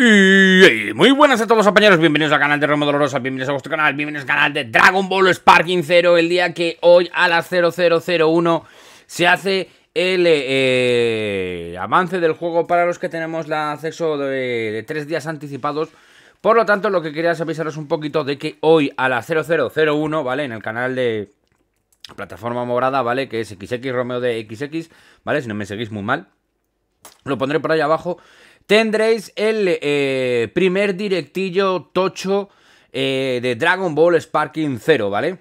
Y muy buenas a todos compañeros, bienvenidos al canal de Romo Dolorosa, bienvenidos a vuestro canal, bienvenidos al canal de Dragon Ball Sparking 0 El día que hoy a las 0001 se hace el eh, eh, avance del juego para los que tenemos el acceso de, tres días anticipados Por lo tanto, lo que quería es avisaros un poquito de que hoy a las 0001, ¿vale? En el canal de plataforma morada, ¿vale? Que es XX Romeo de XX, ¿vale? Si no me seguís muy mal lo pondré por ahí abajo. Tendréis el eh, primer directillo tocho eh, de Dragon Ball Sparking 0, ¿vale?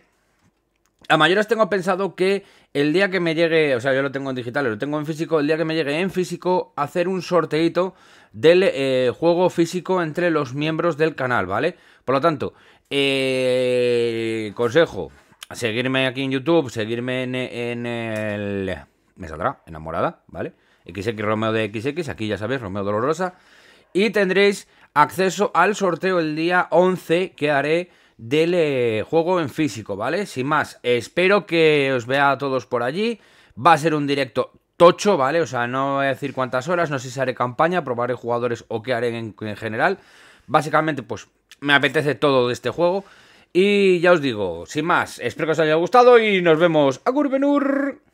A mayores tengo pensado que el día que me llegue, o sea, yo lo tengo en digital, lo tengo en físico, el día que me llegue en físico, hacer un sorteito del eh, juego físico entre los miembros del canal, ¿vale? Por lo tanto, consejo, seguirme aquí en YouTube, seguirme en el me saldrá enamorada, ¿vale? XX Romeo de XX, aquí ya sabéis, Romeo Dolorosa. Y tendréis acceso al sorteo el día 11 que haré del eh, juego en físico, ¿vale? Sin más, espero que os vea a todos por allí. Va a ser un directo tocho, ¿vale? O sea, no voy a decir cuántas horas, no sé si haré campaña, probaré jugadores o qué haré en, en general. Básicamente, pues me apetece todo de este juego. Y ya os digo, sin más, espero que os haya gustado y nos vemos a Curvenur.